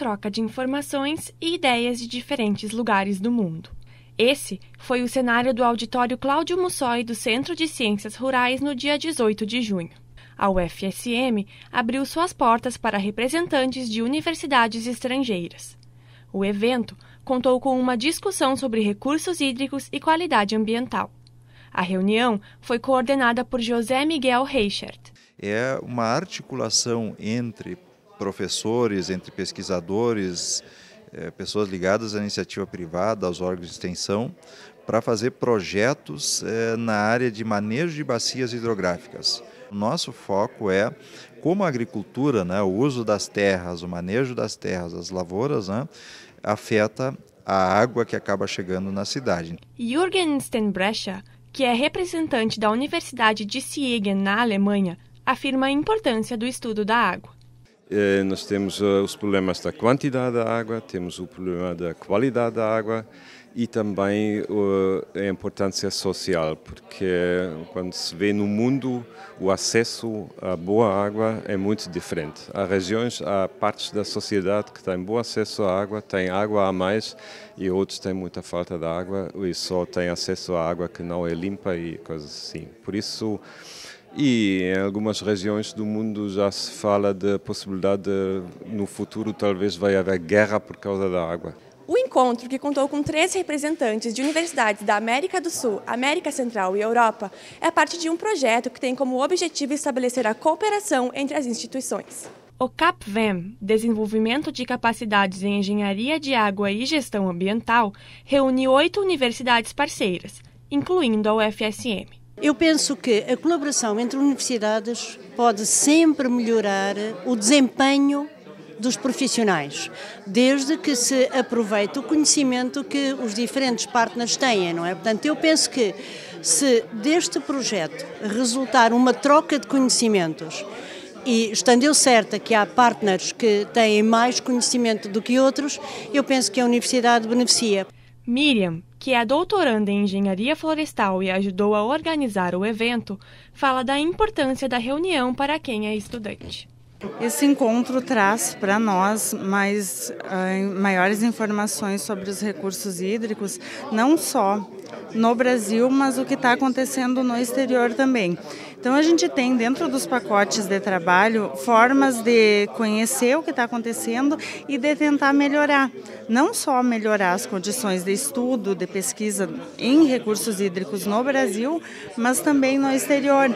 troca de informações e ideias de diferentes lugares do mundo. Esse foi o cenário do auditório Cláudio Mussói do Centro de Ciências Rurais no dia 18 de junho. A UFSM abriu suas portas para representantes de universidades estrangeiras. O evento contou com uma discussão sobre recursos hídricos e qualidade ambiental. A reunião foi coordenada por José Miguel Reichert. É uma articulação entre professores, entre pesquisadores, é, pessoas ligadas à iniciativa privada, aos órgãos de extensão, para fazer projetos é, na área de manejo de bacias hidrográficas. Nosso foco é como a agricultura, né, o uso das terras, o manejo das terras, as lavouras, né, afeta a água que acaba chegando na cidade. Jürgen Stenbrecher, que é representante da Universidade de Siegen, na Alemanha, afirma a importância do estudo da água. Eh, nós temos eh, os problemas da quantidade da água, temos o problema da qualidade da água e também eh, a importância social, porque quando se vê no mundo o acesso à boa água é muito diferente. Há regiões, há partes da sociedade que têm bom acesso à água, têm água a mais e outros têm muita falta de água e só têm acesso à água que não é limpa e coisas assim. Por isso e em algumas regiões do mundo já se fala da possibilidade de, no futuro talvez vai haver guerra por causa da água. O encontro, que contou com três representantes de universidades da América do Sul, América Central e Europa, é parte de um projeto que tem como objetivo estabelecer a cooperação entre as instituições. O CAPVEM, Desenvolvimento de Capacidades em Engenharia de Água e Gestão Ambiental, reúne oito universidades parceiras, incluindo a UFSM. Eu penso que a colaboração entre universidades pode sempre melhorar o desempenho dos profissionais, desde que se aproveite o conhecimento que os diferentes partners têm, não é? Portanto, eu penso que se deste projeto resultar uma troca de conhecimentos, e estando eu certa que há partners que têm mais conhecimento do que outros, eu penso que a universidade beneficia. Miriam, que é doutoranda em engenharia florestal e ajudou a organizar o evento, fala da importância da reunião para quem é estudante. Esse encontro traz para nós mais, uh, maiores informações sobre os recursos hídricos, não só no Brasil, mas o que está acontecendo no exterior também. Então a gente tem dentro dos pacotes de trabalho formas de conhecer o que está acontecendo e de tentar melhorar, não só melhorar as condições de estudo, de pesquisa em recursos hídricos no Brasil, mas também no exterior.